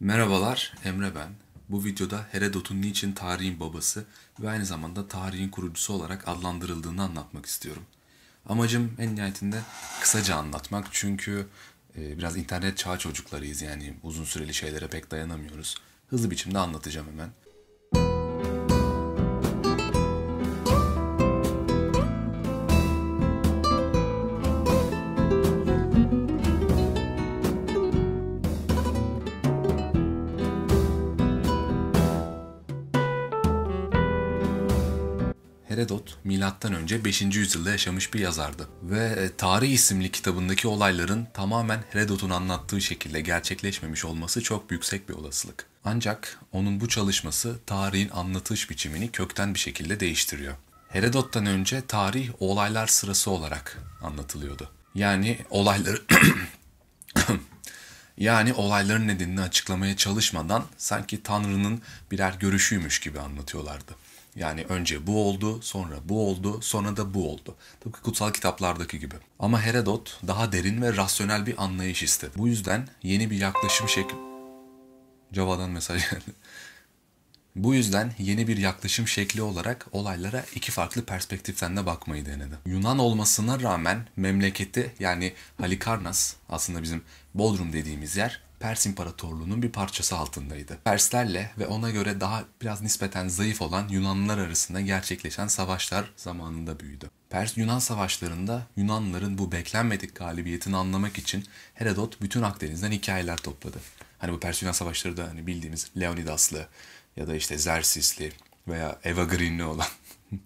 Merhabalar, Emre ben. Bu videoda Herodot'un niçin tarihin babası ve aynı zamanda tarihin kurucusu olarak adlandırıldığını anlatmak istiyorum. Amacım en nihayetinde kısaca anlatmak çünkü e, biraz internet çağı çocuklarıyız yani uzun süreli şeylere pek dayanamıyoruz. Hızlı biçimde anlatacağım hemen. Herodot milattan önce 5. yüzyılda yaşamış bir yazardı ve e, Tarih isimli kitabındaki olayların tamamen Herodot'un anlattığı şekilde gerçekleşmemiş olması çok yüksek bir olasılık. Ancak onun bu çalışması tarihin anlatış biçimini kökten bir şekilde değiştiriyor. Herodot'tan önce tarih olaylar sırası olarak anlatılıyordu. Yani olayları yani olayların nedenini açıklamaya çalışmadan sanki Tanrı'nın birer görüşüymüş gibi anlatıyorlardı. Yani önce bu oldu, sonra bu oldu, sonra da bu oldu. Tıpkı kutsal kitaplardaki gibi. Ama Herodot daha derin ve rasyonel bir anlayış istedi. Bu yüzden yeni bir yaklaşım şekli... Cavadan mesaj geldi. Bu yüzden yeni bir yaklaşım şekli olarak olaylara iki farklı perspektiften de bakmayı denedi. Yunan olmasına rağmen memleketi yani Halikarnas aslında bizim Bodrum dediğimiz yer Pers İmparatorluğu'nun bir parçası altındaydı. Perslerle ve ona göre daha biraz nispeten zayıf olan Yunanlılar arasında gerçekleşen savaşlar zamanında büyüdü. Pers-Yunan savaşlarında Yunanların bu beklenmedik galibiyetini anlamak için Herodot bütün Akdeniz'den hikayeler topladı. Hani bu Pers-Yunan savaşları da hani bildiğimiz Leonidaslı ya da işte Zersisli veya Eva Green'li olan.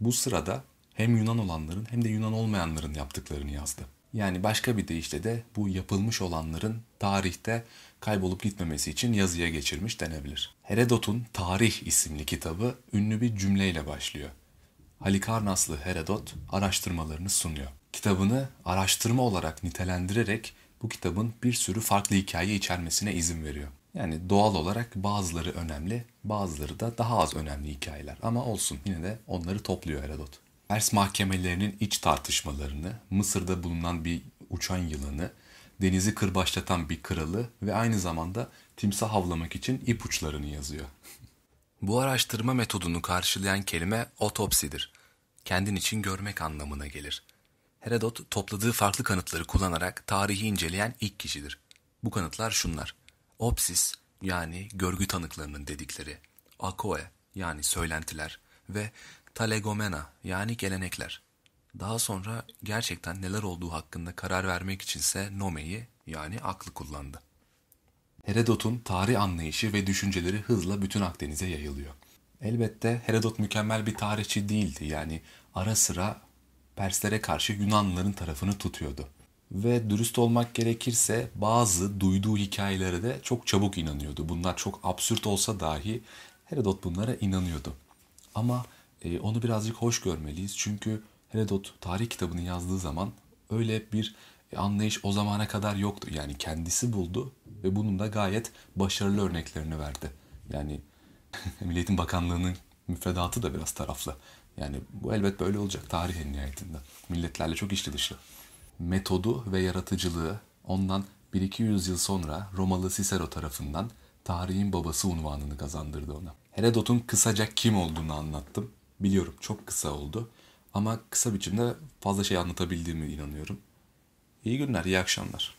bu sırada hem Yunan olanların hem de Yunan olmayanların yaptıklarını yazdı. Yani başka bir deyişle de bu yapılmış olanların tarihte kaybolup gitmemesi için yazıya geçirmiş denebilir. Herodot'un Tarih isimli kitabı ünlü bir cümleyle başlıyor. Halikarnaslı Herodot araştırmalarını sunuyor. Kitabını araştırma olarak nitelendirerek bu kitabın bir sürü farklı hikaye içermesine izin veriyor. Yani doğal olarak bazıları önemli, bazıları da daha az önemli hikayeler ama olsun yine de onları topluyor Herodot. Pers mahkemelerinin iç tartışmalarını, Mısır'da bulunan bir uçan yılanı, denizi kırbaçlatan bir kralı ve aynı zamanda timsah avlamak için ipuçlarını yazıyor. Bu araştırma metodunu karşılayan kelime otopsidir. Kendin için görmek anlamına gelir. Herodot topladığı farklı kanıtları kullanarak tarihi inceleyen ilk kişidir. Bu kanıtlar şunlar. Opsis yani görgü tanıklarının dedikleri, akoe yani söylentiler ve talegomena yani gelenekler. Daha sonra gerçekten neler olduğu hakkında karar vermek içinse nomeyi yani aklı kullandı. Herodot'un tarih anlayışı ve düşünceleri hızla bütün Akdeniz'e yayılıyor. Elbette Herodot mükemmel bir tarihçi değildi. Yani ara sıra Perslere karşı Yunanlıların tarafını tutuyordu. Ve dürüst olmak gerekirse bazı duyduğu hikayelere de çok çabuk inanıyordu. Bunlar çok absürt olsa dahi Herodot bunlara inanıyordu. Ama e, onu birazcık hoş görmeliyiz. Çünkü Herodot tarih kitabını yazdığı zaman öyle bir e, anlayış o zamana kadar yoktu. Yani kendisi buldu ve bunun da gayet başarılı örneklerini verdi. Yani Milliyetin Bakanlığı'nın müfredatı da biraz taraflı. Yani bu elbet böyle olacak tarih en nihayetinde. Milletlerle çok işli dışı. Metodu ve yaratıcılığı ondan 1-200 yıl sonra Romalı Cicero tarafından tarihin babası unvanını kazandırdı ona. Herodot'un kısaca kim olduğunu anlattım. Biliyorum çok kısa oldu ama kısa biçimde fazla şey anlatabildiğimi inanıyorum. İyi günler, iyi akşamlar.